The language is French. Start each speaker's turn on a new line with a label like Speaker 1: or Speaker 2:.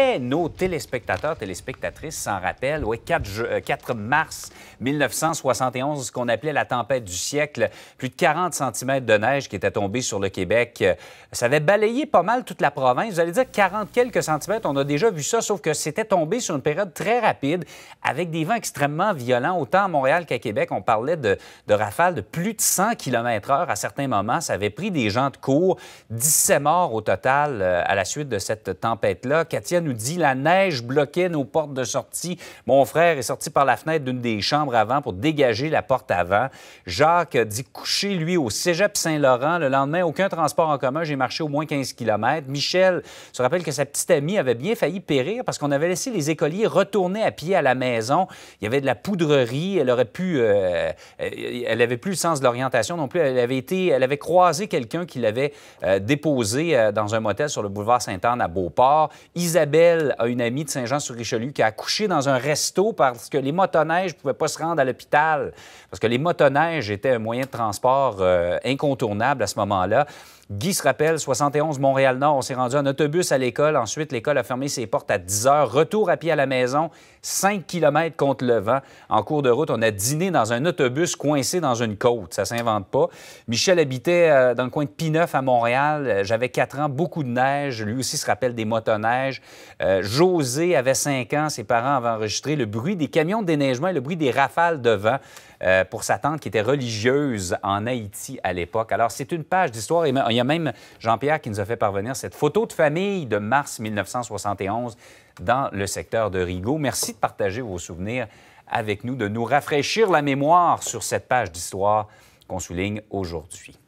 Speaker 1: Et nos téléspectateurs, téléspectatrices s'en rappellent, oui, 4, euh, mars 1971, ce qu'on appelait la tempête du siècle, plus de 40 cm de neige qui était tombée sur le Québec. Euh, ça avait balayé pas mal toute la province. Vous allez dire 40 quelques centimètres, on a déjà vu ça, sauf que c'était tombé sur une période très rapide avec des vents extrêmement violents, autant à Montréal qu'à Québec. On parlait de, rafales de plus de 100 km/h à certains moments. Ça avait pris des gens de court, 17 morts au total euh, à la suite de cette tempête-là nous dit la neige bloquait nos portes de sortie. Mon frère est sorti par la fenêtre d'une des chambres avant pour dégager la porte avant. Jacques dit coucher, lui, au cégep Saint-Laurent. Le lendemain, aucun transport en commun. J'ai marché au moins 15 km. Michel se rappelle que sa petite amie avait bien failli périr parce qu'on avait laissé les écoliers retourner à pied à la maison. Il y avait de la poudrerie. Elle aurait pu. Euh, euh, elle avait plus le sens de l'orientation non plus. Elle avait été. Elle avait croisé quelqu'un qui l'avait euh, déposé dans un motel sur le boulevard Sainte-Anne à Beauport. Isabelle à une amie de Saint-Jean-sur-Richelieu qui a accouché dans un resto parce que les motoneiges ne pouvaient pas se rendre à l'hôpital, parce que les motoneiges étaient un moyen de transport euh, incontournable à ce moment-là. Guy se rappelle, 71 Montréal-Nord, on s'est rendu en autobus à l'école. Ensuite, l'école a fermé ses portes à 10 h. Retour à pied à la maison, 5 km contre le vent. En cours de route, on a dîné dans un autobus coincé dans une côte. Ça s'invente pas. Michel habitait euh, dans le coin de Pineuf à Montréal. J'avais 4 ans, beaucoup de neige. Lui aussi se rappelle des motoneiges. Euh, José avait 5 ans. Ses parents avaient enregistré le bruit des camions de déneigement et le bruit des rafales de vent euh, pour sa tante qui était religieuse en Haïti à l'époque. Alors, c'est une page d'histoire. et Il y a même Jean-Pierre qui nous a fait parvenir cette photo de famille de mars 1971 dans le secteur de Rigaud. Merci de partager vos souvenirs avec nous, de nous rafraîchir la mémoire sur cette page d'histoire qu'on souligne aujourd'hui.